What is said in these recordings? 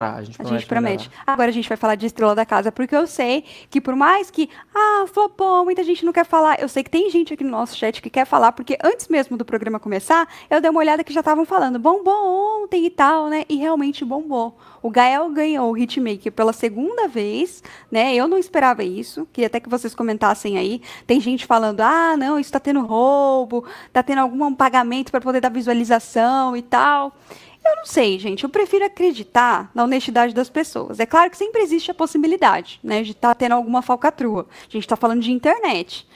Ah, a gente promete. A gente promete. Agora a gente vai falar de Estrela da Casa, porque eu sei que por mais que, ah, flopou, muita gente não quer falar, eu sei que tem gente aqui no nosso chat que quer falar, porque antes mesmo do programa começar, eu dei uma olhada que já estavam falando, bombou ontem e tal, né? E realmente bombou. O Gael ganhou o Hitmaker pela segunda vez, né? Eu não esperava isso, queria até que vocês comentassem aí. Tem gente falando, ah, não, isso tá tendo roubo, tá tendo algum pagamento para poder dar visualização e tal. Eu não sei, gente. Eu prefiro acreditar na honestidade das pessoas. É claro que sempre existe a possibilidade, né, de estar tá tendo alguma falcatrua. A gente está falando de internet.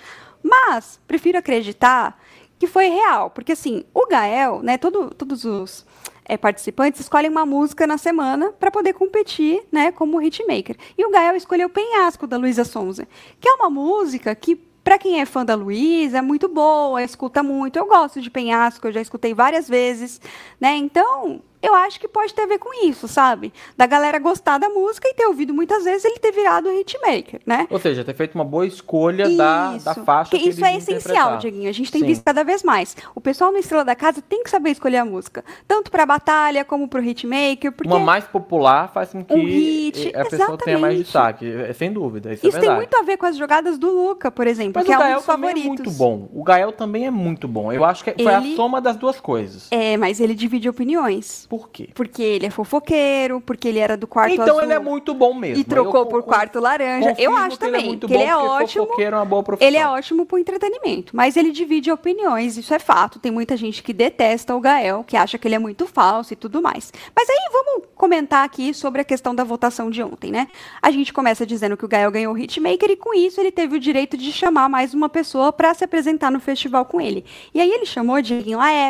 Mas prefiro acreditar que foi real, porque assim, o Gael, né, todo, todos os é, participantes escolhem uma música na semana para poder competir, né, como hitmaker. E o Gael escolheu Penhasco da Luísa Sonza, que é uma música que para quem é fã da Luísa, é muito boa, escuta muito. Eu gosto de Penhasco, eu já escutei várias vezes, né? Então, eu acho que pode ter a ver com isso, sabe? Da galera gostar da música e ter ouvido muitas vezes ele ter virado hitmaker, né? Ou seja, ter feito uma boa escolha isso. da, da faixa. Que, que isso é essencial, Dieguinho. A gente tem Sim. visto cada vez mais. O pessoal no Estrela da Casa tem que saber escolher a música. Tanto pra batalha como pro hitmaker. Porque... Uma mais popular faz com que um hit, a pessoa exatamente. tenha mais destaque. É, sem dúvida. Isso, é isso é tem muito a ver com as jogadas do Luca, por exemplo, Mas que é um dos é favoritos. É muito bom. O Gael também é muito bom. Eu acho que ele... foi a soma das duas coisas. É, mas ele divide opiniões. Por quê? Porque ele é fofoqueiro, porque ele era do quarto então, azul. Então ele é muito bom mesmo. E trocou eu, por quarto laranja. Eu acho que também ele é, bom, ele é ótimo. Fofoqueiro é uma boa profissão. Ele é ótimo pro entretenimento, mas ele divide opiniões, isso é fato. Tem muita gente que detesta o Gael, que acha que ele é muito falso e tudo mais. Mas aí vamos comentar aqui sobre a questão da votação de ontem, né? A gente começa dizendo que o Gael ganhou o Hitmaker e com isso ele teve o direito de chamar mais uma pessoa para se apresentar no festival com ele. E aí ele chamou de a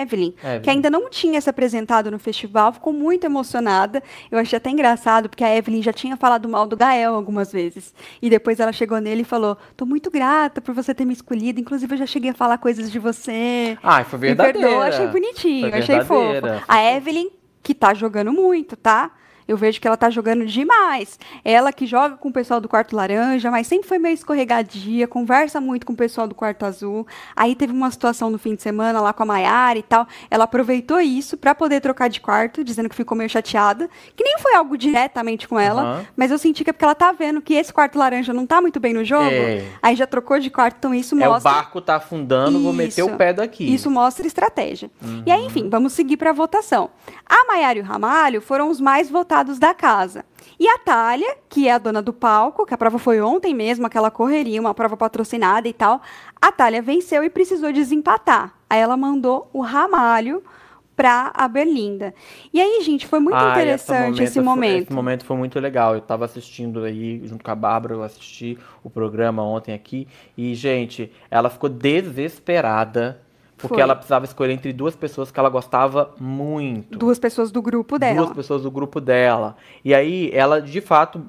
Evelyn, Evelyn, que ainda não tinha se apresentado no festival festival, ficou muito emocionada. Eu achei até engraçado, porque a Evelyn já tinha falado mal do Gael algumas vezes. E depois ela chegou nele e falou: Tô muito grata por você ter me escolhido. Inclusive, eu já cheguei a falar coisas de você. Ah, foi verdadeira. Me perdoa, achei bonitinho, achei fofo. A Evelyn, que tá jogando muito, tá? Eu vejo que ela tá jogando demais. Ela que joga com o pessoal do quarto laranja, mas sempre foi meio escorregadia, conversa muito com o pessoal do quarto azul. Aí teve uma situação no fim de semana lá com a Maiara e tal. Ela aproveitou isso para poder trocar de quarto, dizendo que ficou meio chateada, que nem foi algo diretamente com ela, uhum. mas eu senti que é porque ela tá vendo que esse quarto laranja não tá muito bem no jogo. É. Aí já trocou de quarto, então isso mostra. É, o barco tá afundando, isso. vou meter o pé daqui. Isso mostra estratégia. Uhum. E aí, uhum. enfim, vamos seguir para votação. A Maiara e o Ramalho foram os mais votados resultados da casa. E a Thalia, que é a dona do palco, que a prova foi ontem mesmo, aquela correria, uma prova patrocinada e tal, a Thalia venceu e precisou desempatar. Aí ela mandou o Ramalho para a Berlinda. E aí, gente, foi muito ah, interessante esse momento, esse momento. Foi, esse momento foi muito legal. Eu estava assistindo aí, junto com a Bárbara, eu assisti o programa ontem aqui. E, gente, ela ficou desesperada porque Foi. ela precisava escolher entre duas pessoas que ela gostava muito. Duas pessoas do grupo dela. Duas pessoas do grupo dela. E aí ela, de fato,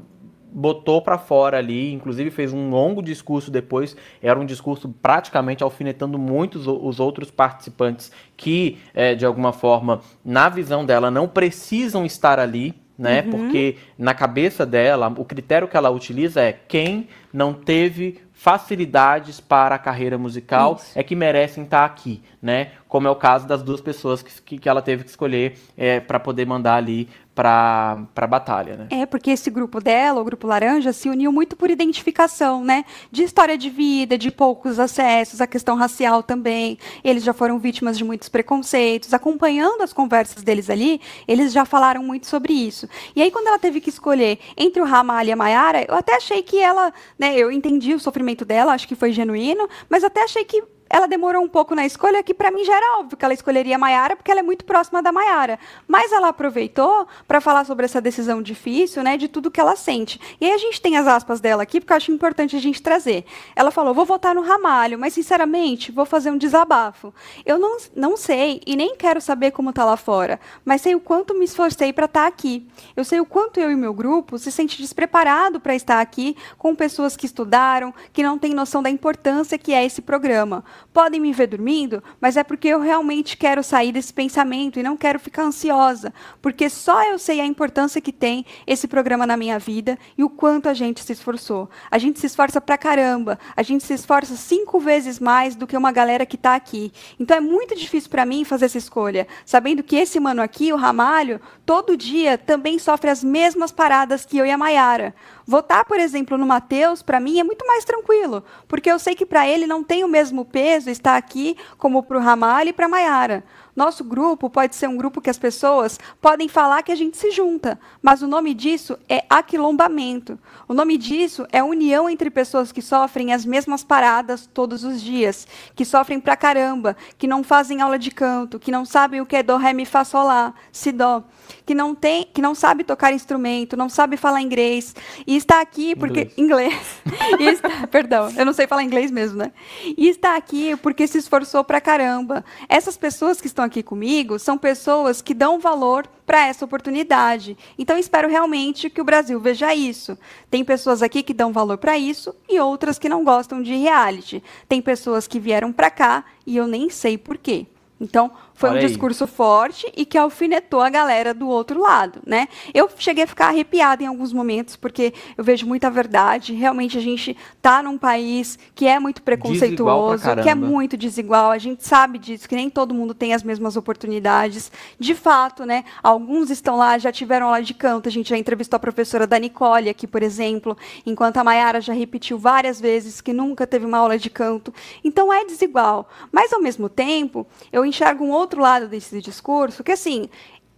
botou para fora ali, inclusive fez um longo discurso depois, era um discurso praticamente alfinetando muitos os outros participantes que, é, de alguma forma, na visão dela, não precisam estar ali, né? Uhum. Porque na cabeça dela, o critério que ela utiliza é quem não teve facilidades para a carreira musical Isso. é que merecem estar aqui, né? como é o caso das duas pessoas que, que ela teve que escolher é, para poder mandar ali para a batalha, né? É, porque esse grupo dela, o grupo laranja, se uniu muito por identificação, né? De história de vida, de poucos acessos, a questão racial também. Eles já foram vítimas de muitos preconceitos. Acompanhando as conversas deles ali, eles já falaram muito sobre isso. E aí, quando ela teve que escolher entre o Ramalho e a Maiara, eu até achei que ela, né? Eu entendi o sofrimento dela, acho que foi genuíno, mas até achei que ela demorou um pouco na escolha, que para mim já era óbvio que ela escolheria a Maiara, porque ela é muito próxima da Maiara. Mas ela aproveitou para falar sobre essa decisão difícil, né, de tudo que ela sente. E aí a gente tem as aspas dela aqui, porque eu acho importante a gente trazer. Ela falou: "Vou votar no Ramalho, mas sinceramente, vou fazer um desabafo. Eu não, não sei e nem quero saber como tá lá fora, mas sei o quanto me esforcei para estar tá aqui. Eu sei o quanto eu e meu grupo se sente despreparado para estar aqui com pessoas que estudaram, que não têm noção da importância que é esse programa. Podem me ver dormindo, mas é porque eu realmente quero sair desse pensamento e não quero ficar ansiosa, porque só eu sei a importância que tem esse programa na minha vida e o quanto a gente se esforçou. A gente se esforça pra caramba, a gente se esforça cinco vezes mais do que uma galera que está aqui. Então é muito difícil para mim fazer essa escolha, sabendo que esse mano aqui, o Ramalho, todo dia também sofre as mesmas paradas que eu e a Maiara. Votar, por exemplo, no Matheus, para mim é muito mais tranquilo, porque eu sei que para ele não tem o mesmo peso estar aqui como para o Ramalho e para a Maiara. Nosso grupo pode ser um grupo que as pessoas podem falar que a gente se junta, mas o nome disso é aquilombamento. O nome disso é união entre pessoas que sofrem as mesmas paradas todos os dias, que sofrem pra caramba, que não fazem aula de canto, que não sabem o que é do ré mi fá sol lá, si dó, que não tem, que não sabe tocar instrumento, não sabe falar inglês e está aqui porque inglês. inglês. está... perdão, eu não sei falar inglês mesmo, né? E está aqui porque se esforçou pra caramba. Essas pessoas que estão estão aqui comigo são pessoas que dão valor para essa oportunidade. Então, espero realmente que o Brasil veja isso. Tem pessoas aqui que dão valor para isso e outras que não gostam de reality. Tem pessoas que vieram para cá e eu nem sei por quê. Então, foi Olha um discurso forte e que alfinetou a galera do outro lado, né? Eu cheguei a ficar arrepiada em alguns momentos, porque eu vejo muita verdade. Realmente a gente tá num país que é muito preconceituoso, que é muito desigual. A gente sabe disso, que nem todo mundo tem as mesmas oportunidades. De fato, né? Alguns estão lá, já tiveram aula de canto. A gente já entrevistou a professora da Nicole aqui, por exemplo, enquanto a Mayara já repetiu várias vezes que nunca teve uma aula de canto. Então é desigual. Mas ao mesmo tempo, eu enxergo um outro outro lado desse discurso, que assim,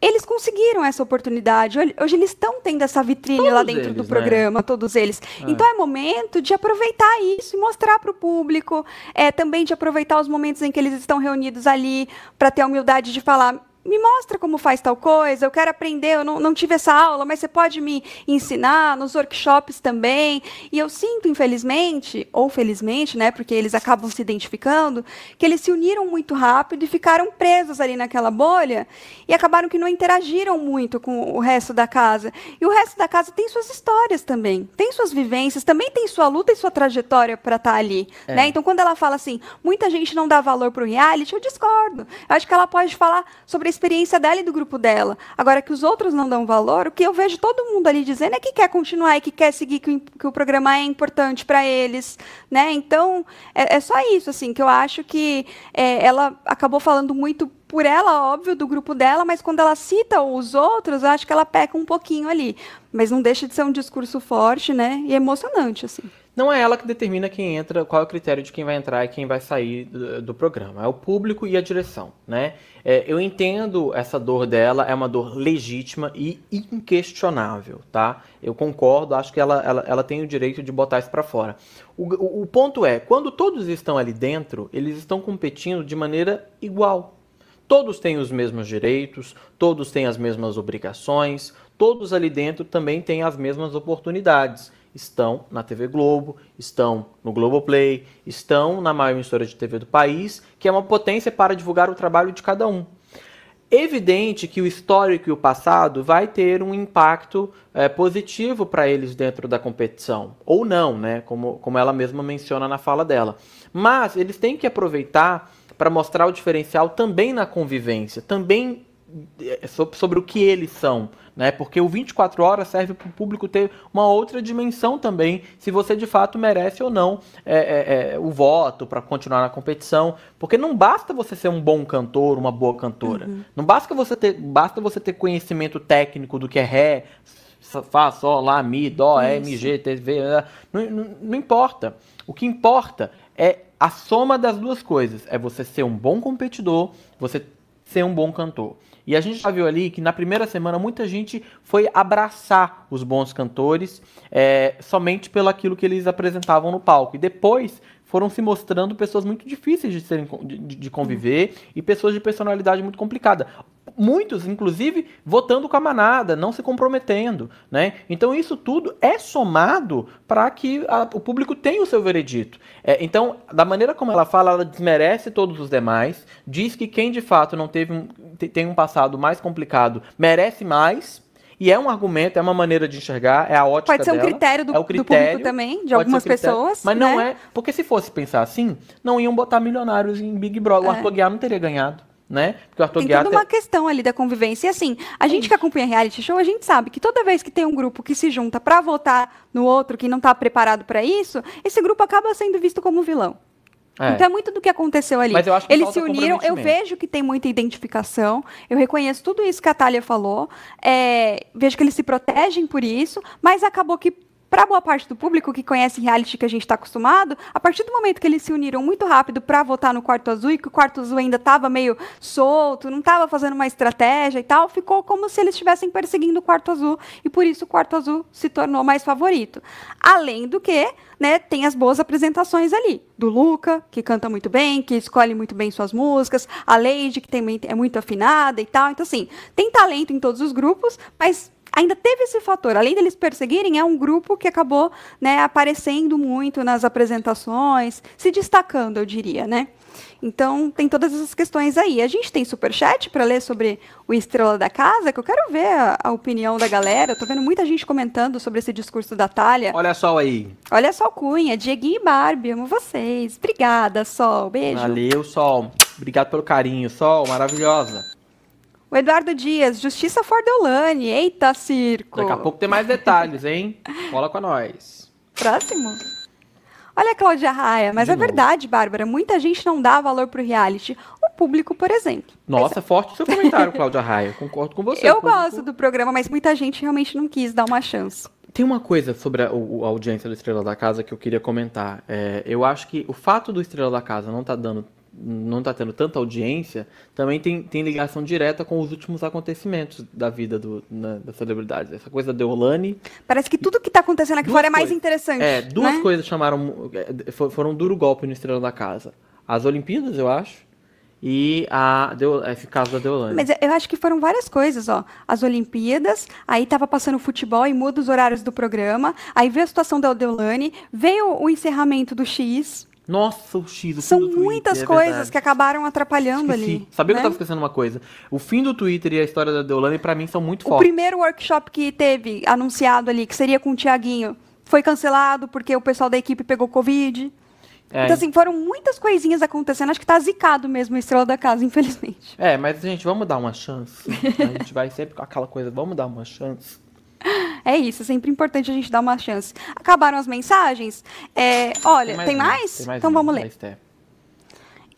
eles conseguiram essa oportunidade. Hoje eles estão tendo essa vitrine todos lá dentro eles, do né? programa, né? todos eles. É. Então é momento de aproveitar isso e mostrar para o público, é, também de aproveitar os momentos em que eles estão reunidos ali, para ter a humildade de falar: me mostra como faz tal coisa, eu quero aprender, eu não, não tive essa aula, mas você pode me ensinar nos workshops também. E eu sinto, infelizmente, ou felizmente, né, porque eles acabam se identificando, que eles se uniram muito rápido e ficaram presos ali naquela bolha e acabaram que não interagiram muito com o resto da casa. E o resto da casa tem suas histórias também, tem suas vivências, também tem sua luta e sua trajetória para estar tá ali. É. Né? Então, quando ela fala assim, muita gente não dá valor para o reality, eu discordo. Eu acho que ela pode falar sobre experiência dela e do grupo dela. Agora, que os outros não dão valor, o que eu vejo todo mundo ali dizendo é que quer continuar e que quer seguir, que o, que o programa é importante para eles. Né? Então, é, é, só isso assim que eu acho que é, ela acabou falando muito por ela, óbvio, do grupo dela, mas quando ela cita os outros, eu acho que ela peca um pouquinho ali. Mas não deixa de ser um discurso forte né? e emocionante. assim não é ela que determina quem entra, qual é o critério de quem vai entrar e quem vai sair do, do programa. É o público e a direção, né? É, eu entendo essa dor dela, é uma dor legítima e inquestionável, tá? Eu concordo, acho que ela, ela, ela tem o direito de botar isso para fora. O, o, o ponto é, quando todos estão ali dentro, eles estão competindo de maneira igual. Todos têm os mesmos direitos, todos têm as mesmas obrigações, todos ali dentro também têm as mesmas oportunidades estão na TV Globo, estão no Globoplay, estão na maior emissora de TV do país, que é uma potência para divulgar o trabalho de cada um. Evidente que o histórico e o passado vai ter um impacto é, positivo para eles dentro da competição, ou não, né? Como, como ela mesma menciona na fala dela. Mas eles têm que aproveitar para mostrar o diferencial também na convivência, também é, sobre o que eles são, né? Porque o 24 horas serve para o público ter uma outra dimensão também, se você de fato merece ou não é, é, é o voto para continuar na competição, porque não basta você ser um bom cantor, uma boa cantora, uhum. não basta você ter, basta você ter conhecimento técnico do que é ré, Fá, Sol, Lá, Mi, Dó, é, Isso. MG, TV, não, não, não importa. O que importa é a soma das duas coisas. É você ser um bom competidor, você ser um bom cantor. E a gente já viu ali que na primeira semana muita gente foi abraçar os bons cantores é, somente pelo aquilo que eles apresentavam no palco. E depois foram se mostrando pessoas muito difíceis de, serem, de, de conviver e pessoas de personalidade muito complicada muitos, inclusive, votando com a manada, não se comprometendo, né? Então isso tudo é somado para que a, o público tenha o seu veredito. É, então, da maneira como ela fala, ela desmerece todos os demais, diz que quem de fato não teve um, tem um passado mais complicado merece mais. E é um argumento, é uma maneira de enxergar, é a ótica é Pode ser um critério, do, é critério do, público também, de algumas pessoas. Mas né? não é, porque se fosse pensar assim, não iam botar milionários em Big Brother. É. O Arthur Guiar não teria ganhado né? Porque o Arthur tem toda uma questão ali da convivência. E assim, a gente que acompanha reality show, a gente sabe que toda vez que tem um grupo que se junta para votar no outro que não está preparado para isso, esse grupo acaba sendo visto como vilão. É. Então é muito do que aconteceu ali. Mas eu acho que Eles se uniram, eu vejo que tem muita identificação, eu reconheço tudo isso que a Thalia falou, é, vejo que eles se protegem por isso, mas acabou que para boa parte do público que conhece reality que a gente está acostumado, a partir do momento que eles se uniram muito rápido para votar no quarto azul e que o quarto azul ainda estava meio solto, não estava fazendo uma estratégia e tal, ficou como se eles estivessem perseguindo o quarto azul e por isso o quarto azul se tornou mais favorito. Além do que, né, tem as boas apresentações ali do Luca, que canta muito bem, que escolhe muito bem suas músicas, a Lady que é muito afinada e tal. Então assim, tem talento em todos os grupos, mas ainda teve esse fator. Além deles perseguirem, é um grupo que acabou né, aparecendo muito nas apresentações, se destacando, eu diria, né? Então, tem todas essas questões aí. A gente tem superchat para ler sobre o Estrela da Casa, que eu quero ver a, a opinião da galera. Estou vendo muita gente comentando sobre esse discurso da Talha. Olha só aí. Olha só o Cunha, Dieguinho e Barbie, amo vocês. Obrigada, Sol. Beijo. Valeu, Sol. Obrigado pelo carinho, Sol. Maravilhosa. O Eduardo Dias, Justiça Fordolani. Eita, circo. Daqui a pouco tem mais detalhes, hein? Cola com nós. Próximo. Olha a Cláudia Raia, mas é verdade, Bárbara, muita gente não dá valor pro reality. O público, por exemplo. Nossa, mas... forte o seu comentário, Cláudia Raia. Concordo com você. Eu público... gosto do programa, mas muita gente realmente não quis dar uma chance. Tem uma coisa sobre a, o, a audiência do Estrela da Casa que eu queria comentar. É, eu acho que o fato do Estrela da Casa não estar tá dando não está tendo tanta audiência, também tem, tem ligação direta com os últimos acontecimentos da vida do, na, da celebridade. Essa coisa da Deolane. Parece que tudo que está acontecendo aqui fora é mais interessante. É, né? duas né? coisas chamaram. É, foram um duro golpe no Estrela da Casa. As Olimpíadas, eu acho. E a esse caso da Deolane. Mas eu acho que foram várias coisas, ó. As Olimpíadas, aí tava passando futebol e muda os horários do programa. Aí veio a situação da Deolane, veio o encerramento do X, nossa, o X, o São do muitas é coisas que acabaram atrapalhando Esqueci. ali. Sabia né? que eu né? tava esquecendo uma coisa? O fim do Twitter e a história da Deolane, para mim, são muito fortes. O primeiro workshop que teve anunciado ali, que seria com o Tiaguinho, foi cancelado porque o pessoal da equipe pegou Covid. É. Então, assim, foram muitas coisinhas acontecendo. Acho que tá zicado mesmo a estrela da casa, infelizmente. É, mas, gente, vamos dar uma chance. a gente vai sempre com aquela coisa, vamos dar uma chance é isso. É sempre importante a gente dar uma chance. Acabaram as mensagens? É, olha, tem mais? Tem mais? Tem mais então vamos ler.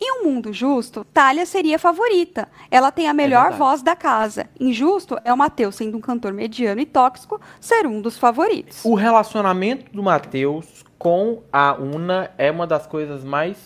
Em um mundo justo, Talia seria a favorita. Ela tem a melhor é voz da casa. Injusto é o Matheus, sendo um cantor mediano e tóxico, ser um dos favoritos. O relacionamento do Matheus com a Una é uma das coisas mais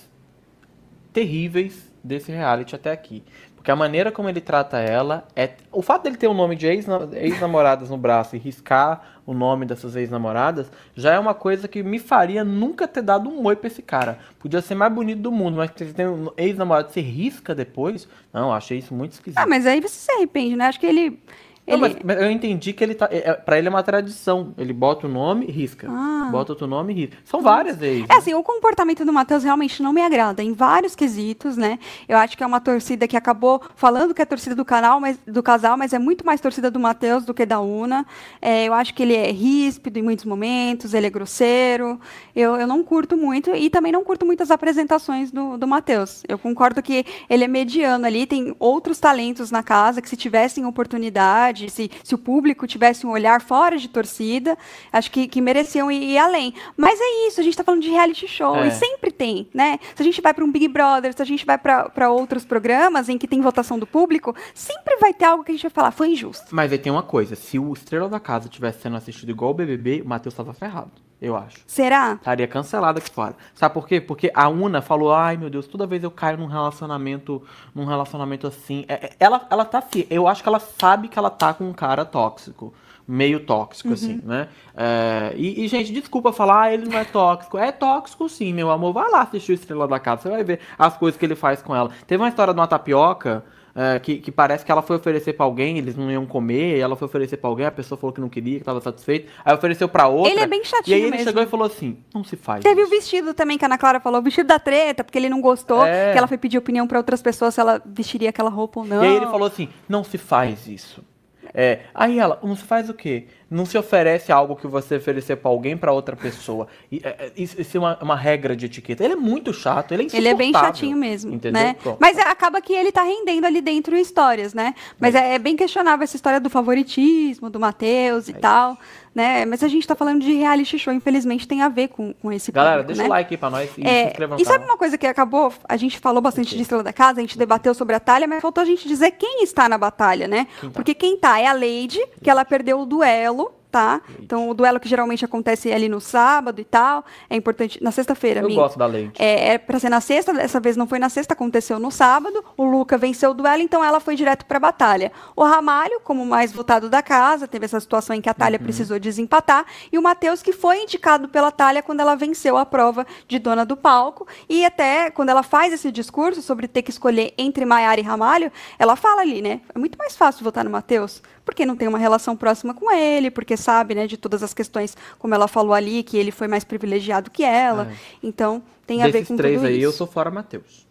terríveis desse reality até aqui. Porque a maneira como ele trata ela é. O fato dele ter o nome de ex-namoradas no braço e riscar o nome dessas ex-namoradas já é uma coisa que me faria nunca ter dado um oi pra esse cara. Podia ser mais bonito do mundo, mas se tem um ex-namorado você risca depois. Não, achei isso muito esquisito. Ah, mas aí você se arrepende, né? Acho que ele não, mas, eu entendi que ele tá. É, é, pra ele é uma tradição. Ele bota o nome e risca. Ah. Bota outro nome e risca. São várias vezes. É assim, o comportamento do Matheus realmente não me agrada. Em vários quesitos, né? Eu acho que é uma torcida que acabou falando que é torcida do canal, mas, do casal, mas é muito mais torcida do Matheus do que da Una. É, eu acho que ele é ríspido em muitos momentos, ele é grosseiro. Eu, eu não curto muito e também não curto muito as apresentações do, do Matheus. Eu concordo que ele é mediano ali, tem outros talentos na casa que se tivessem oportunidade se, se o público tivesse um olhar fora de torcida, acho que, que mereciam ir, ir além. Mas é isso, a gente está falando de reality show, é. e sempre tem, né? Se a gente vai para um Big Brother, se a gente vai para outros programas em que tem votação do público, sempre vai ter algo que a gente vai falar, foi injusto. Mas aí tem uma coisa, se o Estrela da Casa tivesse sendo assistido igual o BBB, o Matheus estava ferrado eu acho. Será? Estaria cancelada aqui fora. Sabe por quê? Porque a Una falou, ai meu Deus, toda vez eu caio num relacionamento, num relacionamento assim. É, é ela, ela tá assim, eu acho que ela sabe que ela tá com um cara tóxico. Meio tóxico, uhum. assim, né? É, e, e, gente, desculpa falar, ah, ele não é tóxico. É tóxico sim, meu amor. Vai lá assistir o Estrela da Casa, você vai ver as coisas que ele faz com ela. Teve uma história de uma tapioca é, que, que, parece que ela foi oferecer para alguém, eles não iam comer, ela foi oferecer para alguém, a pessoa falou que não queria, que estava satisfeita, aí ofereceu para outra. Ele é bem chatinho E aí ele mesmo. chegou e falou assim, não se faz Teve isso. o vestido também que a Ana Clara falou, o vestido da treta, porque ele não gostou, é. que ela foi pedir opinião para outras pessoas se ela vestiria aquela roupa ou não. E aí ele falou assim, não se faz isso. É, aí ela, não se faz o quê? não se oferece algo que você oferecer para alguém para outra pessoa. É, é, isso é uma, uma, regra de etiqueta. Ele é muito chato, ele é insuportável. Ele é bem chatinho mesmo, entendeu? Né? Mas é, acaba que ele está rendendo ali dentro histórias, né? Mas é, é bem questionável essa história do favoritismo, do Matheus e é tal. Né? Mas a gente está falando de reality show, infelizmente tem a ver com, com esse Galera, público, deixa né? o like aí pra nós e é, se inscreva no E sabe uma coisa que acabou? A gente falou bastante de Estrela da Casa, a gente debateu sobre a Talha, mas faltou a gente dizer quem está na batalha, né? Quem tá? Porque quem está é a Lady, que ela perdeu o duelo tá? Então, o duelo que geralmente acontece é ali no sábado e tal, é importante. Na sexta-feira, Eu gosto da lente. É, é pra ser na sexta, dessa vez não foi na sexta, aconteceu no sábado. O Luca venceu o duelo, então ela foi direto pra batalha. O Ramalho, como mais votado da casa, teve essa situação em que a Talha uhum. precisou desempatar. E o Matheus, que foi indicado pela Talha quando ela venceu a prova de dona do palco. E até quando ela faz esse discurso sobre ter que escolher entre Maiara e Ramalho, ela fala ali, né? É muito mais fácil votar no Matheus, porque não tem uma relação próxima com ele, porque sabe, né, de todas as questões, como ela falou ali, que ele foi mais privilegiado que ela. É. Então, tem Desses a ver com três tudo aí, isso. eu sou fora Matheus.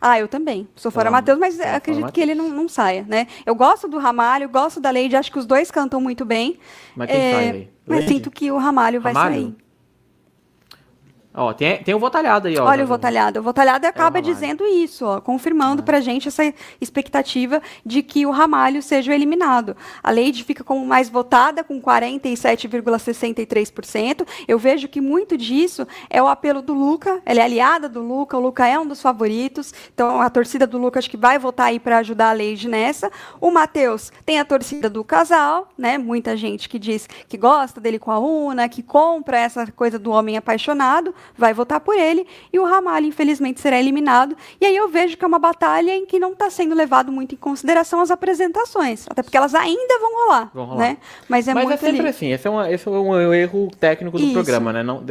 Ah, eu também. Sou fora então, Matheus, mas acredito Mateus. que ele não, não, saia, né? Eu gosto do Ramalho, gosto da Lady, acho que os dois cantam muito bem. Mas quem é, sai aí? Mas sinto que o Ramalho vai sair. Ó, tem, tem o votalhado aí, ó. Olha o votalhado. O votalhado acaba é o dizendo isso, ó, confirmando é. pra gente essa expectativa de que o Ramalho seja eliminado. A Leide fica como mais votada, com 47,63%. Eu vejo que muito disso é o apelo do Luca. Ela é aliada do Luca, o Luca é um dos favoritos. Então a torcida do Luca acho que vai votar aí para ajudar a Leide nessa. O Matheus tem a torcida do casal, né? Muita gente que diz que gosta dele com a Una, que compra essa coisa do homem apaixonado vai votar por ele, e o Ramalho, infelizmente, será eliminado. E aí eu vejo que é uma batalha em que não está sendo levado muito em consideração as apresentações, até porque elas ainda vão rolar. Vão rolar. Né? Mas é Mas muito é sempre ali. assim, esse é, uma, esse é um é erro técnico do Isso. programa, né? Não,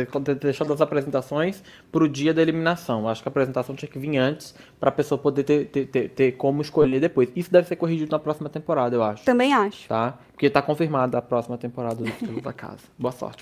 deixar das apresentações para o dia da eliminação. Acho que a apresentação tinha que vir antes para a pessoa poder ter, ter, ter, ter como escolher depois. Isso deve ser corrigido na próxima temporada, eu acho. Também acho. Tá? Porque está confirmada a próxima temporada do Estrela da Casa. Boa sorte.